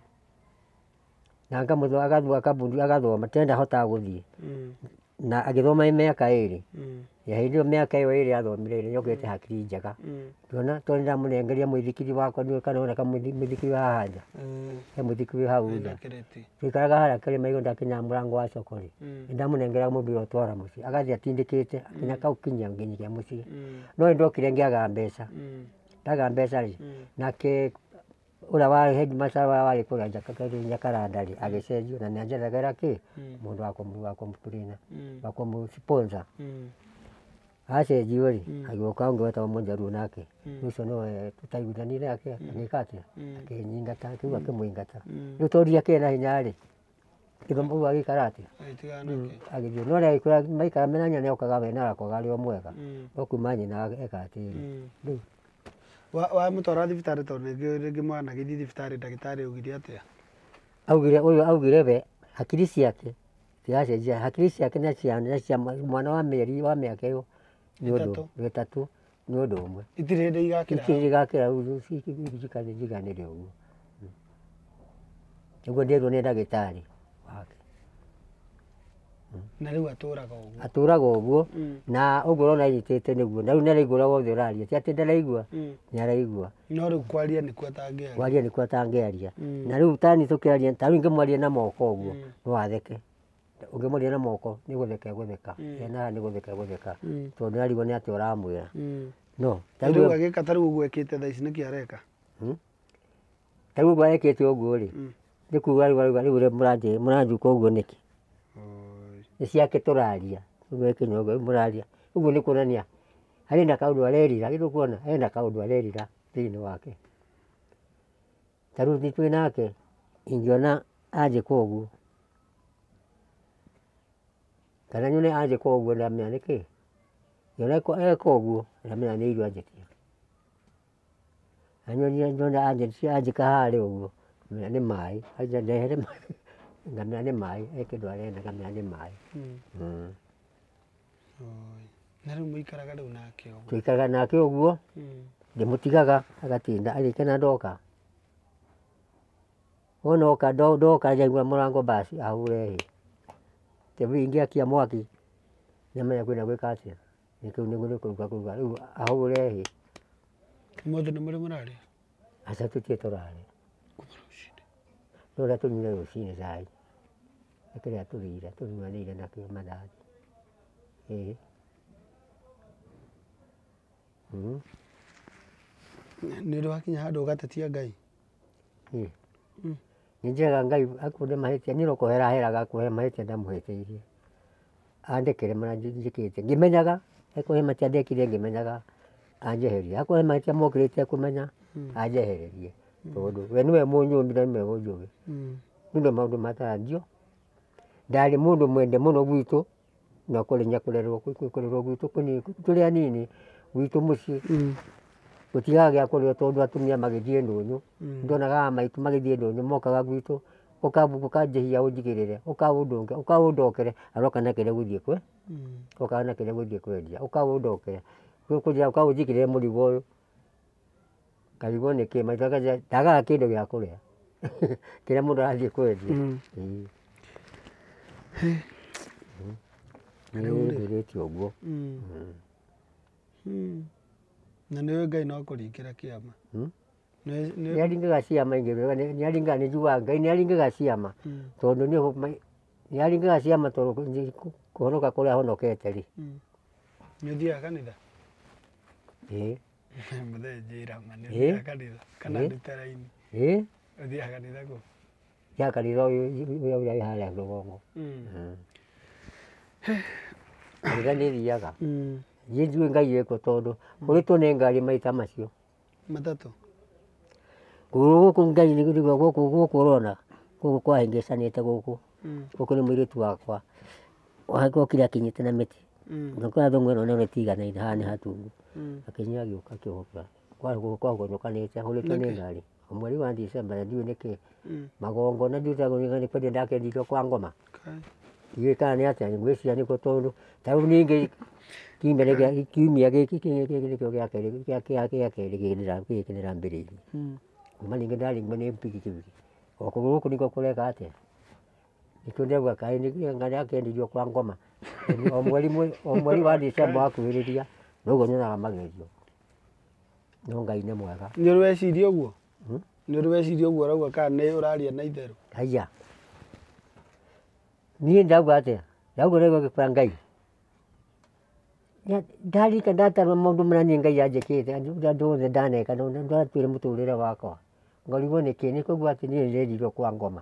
A: na agathiĩ agathoma tena ahotaga gũthiĩ mm. na agĩthoma mĩaka ĩrĩ mm ya hä ä mä aka ä yo ä rä athomereire yongete mm. hakiri njega tuona mm. to nä ndamå muithikiri wakwa nä kanooneka må thikiri wa hanja mm. he må thikiri hau nja tå ikaraga harä kerä maigå ndakinya wa cokorä nä ndamå nengeraga må twara må ciä agathiä atindä kä te akinya kau kinyia no ä ndokire ngäaga mbeca ndaga mbeca rä nake ura wa head master wa wali kula jakakari nyakaranda ri agecenjio na nyanjaragira ki mundu mm. wakomuri wakomturina mm. wakomusponsor mm aceji rä agä å ka å ngä wetagwo monjaruo nake rä ucio nä tutaiguithanire ake agä ka atä akä nyingata akä u akä må ingata rä u toria akä na hinya rä ithomo u agä ikara atä agä thiä no rä agä maikara mena nyina nä okaga we na arakoga arä o mwega no mm. kuma nyina eka atä mm. rä rä
C: u wamå twara thibitarä tondå rä ngä mwana gä thiä thibitarä ndagätarä augire atä
A: augire å yå augire we hakiri ciake ciracenjia hakiri ciake na mwana wa mä eri wa mä aka ä yo nä å ndå wetatå nä å ndå å mwe itirä ndä re å guo nä guo ndä nä ndagä tarä wake na rä u atå raga å guo mm. na å guo rona anyitä te nä guo na rä u nä araigua å rä a wothe å raria ti atä ndaraigua mm. nä araigua no rä kwaria
C: nä kuo atangäaria
A: kwaria nä kuo mm. na rä u tani tå kä aria ta rä u ingä mwaria na moko å guo no atheke ungi mworia na moko nä gũtheka egũtheka mm. ena nä gũtheka egũtheka mm. tondå narigwo nä atä å ramwä ra mm. no tarä u agä
C: ka tarä u å guo ekä te thaa ici å guo
A: arekä te å kuga rä uga rä u må ranjuka å guo ciake tå raria å guo ekä na å guo nä kuonania harä na kaå arerira gä kuona harä na kaå arerira thä wake tarä u nä twä nake ingä ona anjä å guo taranyune anje koguo ndamenya niki yona eka e uguo ndamenya ni irio anjitie na nyona anjika haria uguo ngamenya ni maai anja ndehere ngamenya ni maai he kindu arenda ngamenya ni maai
C: na riu muikaraga riu
A: nake uguo twikaraga nake uguo hmm. ndimutigaga agatinda agike na ndoka wona oka ndoka njaigua murango basi ahũre tiviingia kia mwaki nyamenya kwina gwika atia nikiu niguo kuruga kuruga riu ahugure hi mothe ni muri muraria aca tutie turaria kuma rucini no uria tunyuire rucini cai nikiria turire tunyuanire nakio mandathi ii mm. nä å ndå wakinya handå å gatetia ngai ninjega ngai akunde mahätia niä rokohera heraga kå he mahätia ndamå hä tä mara njä te ngämenyaga he matia ndekire ngämenyaga anjeherie akå he mahätia mokä rä te kåmenya hmm. hmm. we nä we må nyå mire megå hmm.
B: njå
A: ä ndä maå ndå matarangio ndarä må ndå mwende må no gwitå na kå rä nya kå rerwo kå rerwo anini gwitå må ciä gutigaga gä akå rä tondå atumia magä thiä ndå nyå ndå onagaa maitå magä thiä ndå nyå mokaga gwitå å kabuku kanjä hia å njigä rä re å kaå ndå ke å kaå ndokere aroka na kä rä a gå thiä kwe å kaa na kä rä a gå thiä kwendia å kaå ndokere rä kå njä ra å kaå njigä rä re må rigo å yå ngarigwo nä kä maitagaga kä ndå gä akå rä a kä rä a må ndå arathiä kwendia ä rä tio å guo
C: na nä å ngai no kå ringä ra kä ama
A: hmm? nä aringaga ciama ingä nä aringaga nä njua ngai nä aringaga ciama hmm. tondå nä aringaga ciama tondå kå honoka kå rä a honokete rä
C: nä å thiaga kanitha mũthenjä ra ma nä å thiaga kanitha kana ndute raini å thiaga kanitha kå
A: thiaga kanitha å rä a wä harä a rå gongo kanitha nä thiaga njithue ngai ekuo tondu kuritwo ni ngari maita macio matatu guku ngai nigwa guku guku urona guku kwahingicanite guku hmm. guku ni mwiritu wakwa wakokire akinyite na miti nukwa hmm. thungu ino nene tiganaine haha ni hatungu hmm. akinya agiuka akihukura kwagonyokanite huritwo ni ngari mweri wa December na ndiũĩ nĩkĩ magongo na ndiũĩ tagũrĩga nĩ kwendia ndakendirio kwa ngoma ndiũĩ kana nĩ atĩa ngwĩciria nĩguo tondũ tarĩu ningĩ Kiumia kiumia gĩkĩ kĩngĩ nĩkĩo gĩa kerĩ ndĩrambĩrĩirie kuma rĩngĩ ndaringirwo nĩ mbikimbiki, o kũgũrũ gũkũ nĩkuo kũreka atĩa, nĩkĩo ndauga kaĩ ndĩrakĩendirio kwa ngoma o mweri o mweri wa December wakuhĩrĩria noguo nyonaga magerio, no Ngai nĩ mwega.
C: Nĩũrĩ weciria ũguo? Hmm? Nĩũrĩ weciria ũguo ũrauga kana nĩ ũraria na itherũ?
A: Haiya, niĩ ndauga atĩa, ndauga ũrĩa gũgĩkora Ngai ya ndali ka ndatarwa maundu manani ngai anjikite ndu ndothe ndaneka ndu ndatwire muturire wakwa ngorigwo niki ni kugwa ati ni rerirwo kwa ngoma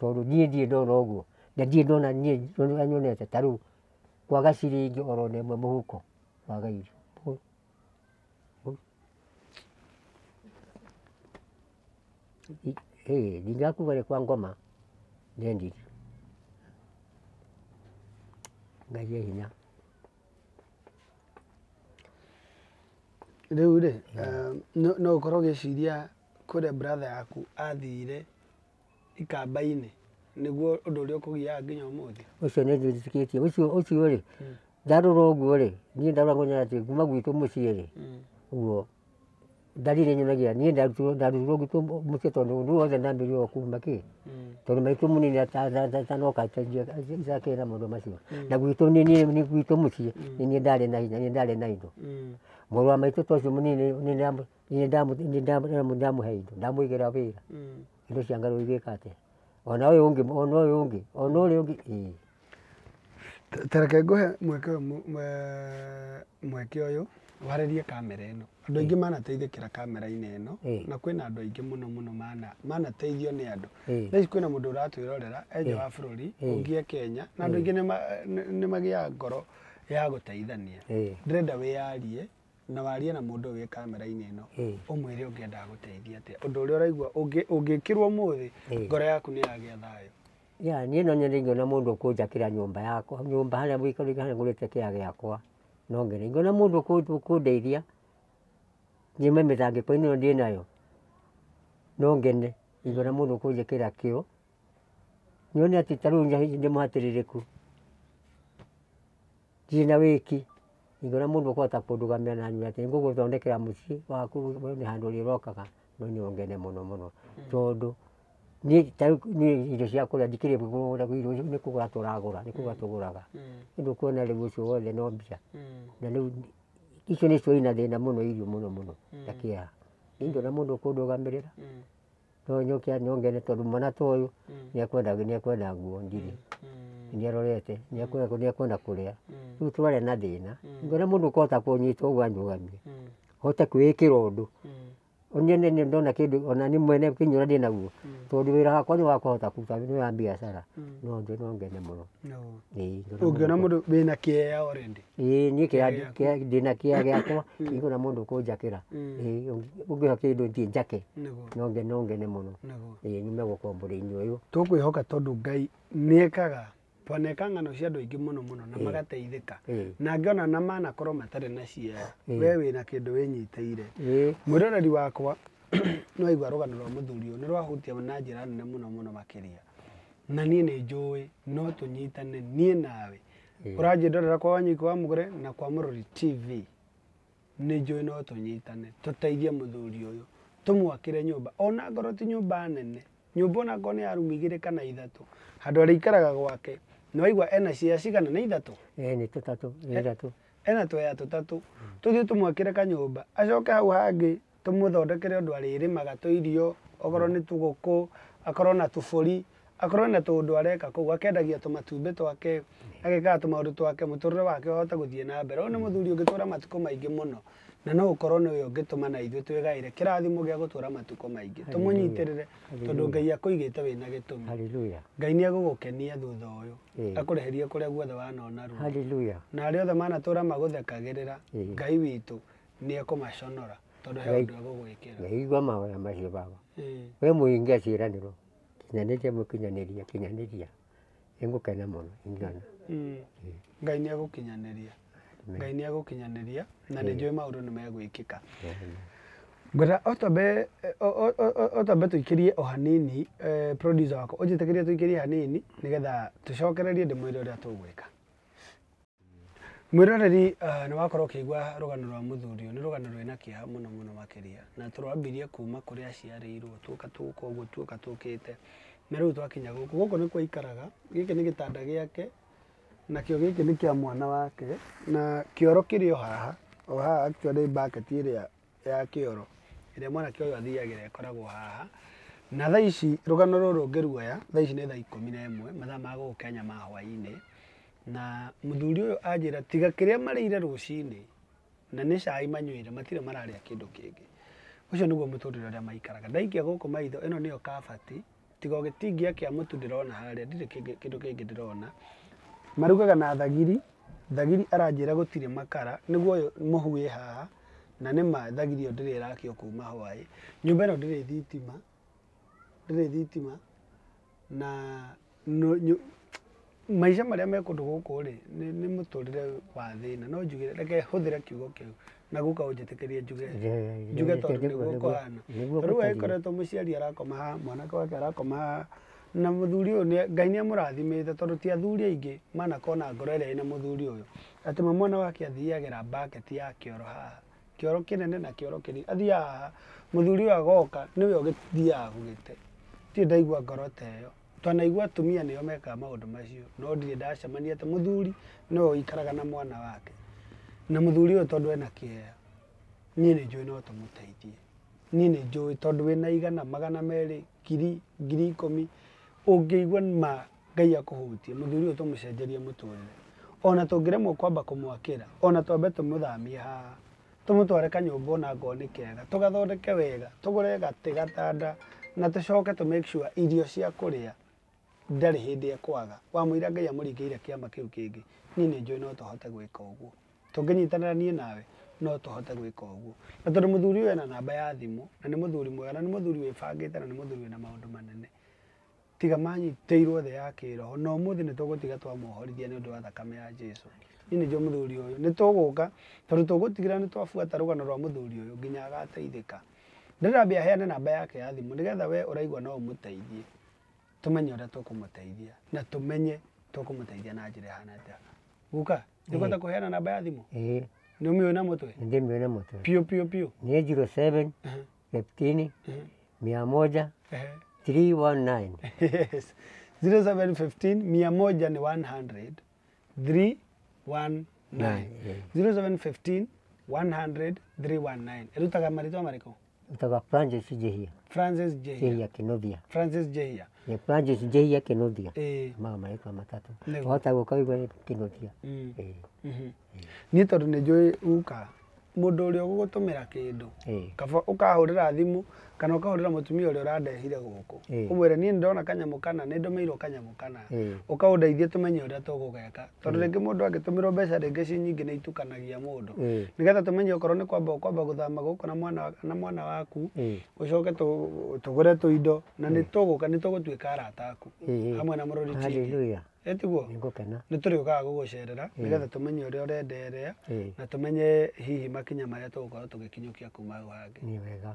A: tondu ni ndi ndona uguo na ndi ndona ni ndu anyonete taru kwaga ciringi oro ne mwe muhuko waga iri Hei, dinga aku gare kwa ngoma, dendi. Ngai ya hinya.
C: rä u rä no å korwo å gä ciria kå rä a yaku athire ikamba-inä niguo å uria ukugiaga nginya
B: umuthi
A: ucio ni ndiritikitie ucio ucio ri å hmm. uguo ri nie ndarora ngonya ati kuma gwitu mucii ri uguo hmm. ndarire nyonagia nie ndarutirwo gwitu mucii tondu undu wothe ndambirie o kuma ki hmm. tondu maitu munini tanokacenjia isakira maundu macio na gwitu ni gwitå må ciä nä niä ndarä na hinya nä ndarä na indo murwa itu tosi munini nindamu nindamu nindamu damu haidu damu ikera vira ilo shangalo ivekate onawe ungi onowe ungi onole ungi tareke nguhe mweke mweke
C: uyu warĩrie kamera ĩno andũ aingĩ manateithĩkĩra kamera-inĩ ino na kwĩna andũ aingĩ mũno mũno mana manateithio nĩ andũ tha ici kwĩna mũndũ ũratwĩrorera enja wa bũrũri ũngie Kenya na andũ aingĩ nĩ magĩaga ngoro ya gũteithania ndĩrenda wĩyarie na warie na mundu wi kamera ini ĩno umwire hmm. ungienda gũteithia atĩa undu ũrĩa
A: uraigua ũngĩkĩrwo muthi
B: hmm.
C: ngoro yaku ni yagia thayo
A: ya ni no nyeri ngo na nyende kuja kira nyumba yako nyumba hala harĩa ni hala ngũrĩte kĩa yakwa no ngo ngene ingĩona mũndũ ũkũndeithia nyume mĩtangĩko-inĩ ĩno ndĩ nayo no ngene ngo na ingĩona kuja kira kio nyone atĩ ta hi ndi ndirĩ jina wĩki itho ria mundu ukuvota kudugamia nanyua ati ningu guthondekera mucii waku we ni handu uriokaga no ni ungene muno muno hmm. tondu ni tariu ni irio cia kuria ndikiri kugura irio ni kugura turagura ni kugura hmm. tuguraga hmm. ndu kuona riu ucio wothe no mbia na riu icio nicio ina thina muno irio muno muno na kiea indo ria mundu ukudugamirira no nyoke no ngene tondu mwana ta uyu ni ekwenda nguo ndirĩ nĩ arorete nĩ ekwenda kũrĩa Mm. rä u tware na thä na ngona må ndå kåhota kånyita å hote kwä kä ra å ndona kä ona nä mwene kä nyå ra ndä naguo mm. tondå wä ra wakwa nä wakåhota kuruta nä wa biacara mm. no ndä no ngene
B: må no å ngä ona må
A: ndå wä na kä ea ä niä ndä na kä ea gä akwa na må ndå kå njakä ra
B: å
A: ngä ho kä ndå thiä njake no ngene må no ä nyume gå kombå rä inä å yå tå ngai nä ekaga
C: twoneka ng'ano cia andå aingä må no må no na mm. magateithäka mm. na ngä na na manakorwo matarä na ciea mm. we wä na kä ndå wä nyitä mwä wakwa no aigua rå gano rwa må thuri å nä rwahutia na njä ra nene må no må no makä ria na niä nä njå ä no tå nyitane niä nawe å ranjä ndorera kwa wanyiki wa må gore na kwa må rori tv nä njå ä no tå nyitane tå teithie må thuri å yå tå mwakä re nyå mba ona ngoro ti nyå mba nene nyå mba ona ngorwo nä yarumu igä rä kana ithatå handå arä ikaraga gwake nä waigua ena cia cigana nä ithatå nä tå tatå ena tweya tå tatå tå thiä tå mwakire kanyå mba acoke hau hangä tå må thondekere å ndå arä rä maga irio okorwo nä tå gå kå akorwo na tå bå akorwo na tå ndå areka kå akendagia tå matumbä twake agä kaga tå maå ndå twake må tå rä re wake å hote gå thiä na mbere å yå nä må thuri å ngä tå ra matukå maingä må no na no ukorwo ni uyo ngituma na ithuĩ twĩgaĩre kĩrathimo gĩa gũtũra matukũ maingĩ tũmũnyitĩrĩre tondũ ngai akũigĩte wĩna gĩtũmi ngai nĩ agũgũkenia thutha
A: ũyũ akũreherie
C: kũrĩa guothe wanona ruo na arĩa othe manatũra magũthekagĩrĩra ngai witũ nĩ ekũmaconora
A: tondũ he ũndũ agũgwĩkĩra ngaigua mahoya macio baba we mũingi acĩranĩrwo kinyanĩria mũkinyanĩria kinyanĩria nĩ ngũkena mũno ingĩona
C: ngai nĩ agũkinyanĩria ngai nä egå na nä njå ä maå ndå nä megwä ka ngwenda otombe tå ikä rie o hanini e, wakwa å njä tä kä rie tå ikä rie hanini nä getha tå cokererie ndä mwä re å rä a tå gwä ka mwiroreri e, nä wakorwo å igua rå gano rwa må thuri nä rå gano rwä na kä ha må no må no makä ria na tå rambirie kuma kå rä a ciarä irwo tuoka tå ka å guo tå kä te na rä u twakinya gå kå gå kå nä kwaikaraga gä kä nä gä tanda gä ake na kio giki nä kä a mwana wake na kä oro kä rä o haha o haha actually bucket ä ya kä oro ä rä a mwana kä oyo athiagä ra ä haha na thaa ici rugano ruru ngiruoya thaa ici nä thaa ikumi na imwe mathaa ma gå kenya ma hwainä na muthuri å yå anjä ra tiga kä rä a marä ire rå cinä na nä cai manyuä re matirä mararä a kä ndå kä ngä å cio nä guo må tå rä re maikaraga ndaikia gå kå maitho ä no nä yo kabati tiga å gä tingia kä a må tu ndä rona harä a ndirä kä ndå kä ngä ndä rona marugaga na thagiri thagiri aranjira gutire makara niguo mũhu wĩ haha na nĩ ma thagiri yo ndire ĩrakio kuma hwaĩ nyumba no ndire thitima ndire thitima na maica marĩa me kũndũ gũkũ rĩ ni muturire wa thina no njugĩre reke hũthĩre kiugo kiu na guka ũnjĩtĩkĩrie njuge
B: njuge tondũ nĩguo kũhana rĩu ĩkoretwo
C: mũciari arakoma haha mwanake wake arakoma haha na muthuri uyu ngai ni amurathimä te tondå ti athuri aingä manakona ngoro ä ina a na muthuri å yå mwana wake athiagä bucket ya kioro ha kioro kinene na kioro oro kä ri athiaga agoka ni we å gä ti gå gä te ndirä ndaigua ngoro ta yo twanaigua atumia nä o mekaga macio no ndirä ndacemania ati må no ikaraga na mwana wake na må thuri tondu ena kä ni ni jo njå ä no tå må teithie niä nä njå igana magana meri kiri ngiri ikå ũngĩigua ma ngai akuhutie muthuri ũyũ tũmũcenjerie muturire ona tũngĩremwo kwamba kumwakira ona twambe tũmũthamie haha tũmũtware kanyũmba ona ngoo nĩ kega tũgathondeke wega tũgũre gatĩ gatanda na tũcoke tũ make sure irio cia kũrĩa ndarĩ hĩndĩ ekwaga wamũira ngai amũringĩire kĩama kĩu kĩngĩ ni nĩ njũĩ no tũhote gwĩka ũguo tũngĩnyitanĩra niĩ nawe no tũhote gwĩka ũguo na tondũ muthuri ũyũ ena namba ya thimũ na ni muthuri mwega na nĩ mũthuri wĩbangĩte na nĩ mũthuri wĩna maundu manene tiga manyitĩirwo thĩ no kĩroho na ũmũthĩ nĩ tũgũtiga twamohorithia nĩ ũndũ wa thakame ya jesu niĩ nĩnjũ mũthuri ũyũ nĩ tũgũka tondũ tũgũtigĩra nĩ twabuata rũgano rwa mũthuri ũyũ nginya agateithĩka ndĩrambia heane namba yake ya thimũ nĩgetha we ũraigua no ũmũteithie tũmenye ũrĩa tũkũmũteithia na tũmenye tũkũmũteithia na njĩra ĩhana atĩa guka nĩũkwenda kũheana namba ya thimũ nĩ ũmĩũĩ na mũtwe ndĩmĩũĩ na mũtwe piũ piũ piũ nĩ 07 15 mia 319. yes. 0715 100 ni 100. 319. Nine, yeah. 0715 100 319.
A: Jehia. Francis Jehia. Jehia Kinovia. Francis Jehia. Hota guka igwe Kinovia.
B: Mm. Eh. Mm -hmm.
A: Eh. Ni tondu ni njui uka
C: mundu uria ugugutumira kindu mm. kaba ukahurira thimu kana ukahurira gå kå å mwä umwire mm. nie ndona kanyamå kana ni ndumiirwo kanyamå kana rä tumenye må ndå tondu ringi mundu rwo mbeca ringi ci nyingi ni itukanagia mundu mm. nigetha tumenye korwo ni kwamba thama guthama kå na mwana waku ucoke tugure tuindo na ni tuguka ni tuä ka aku mm-hmm. hamwe na murori nä tå rä å kaga gå gå cerera etiguo
A: nigukenaa ni
C: turiukaga å nigetha tumenye uria urenderea na tå menye hihi makinya marä a tå maria tugukorwo tugikinyukia kuma hau hangi
A: ni wega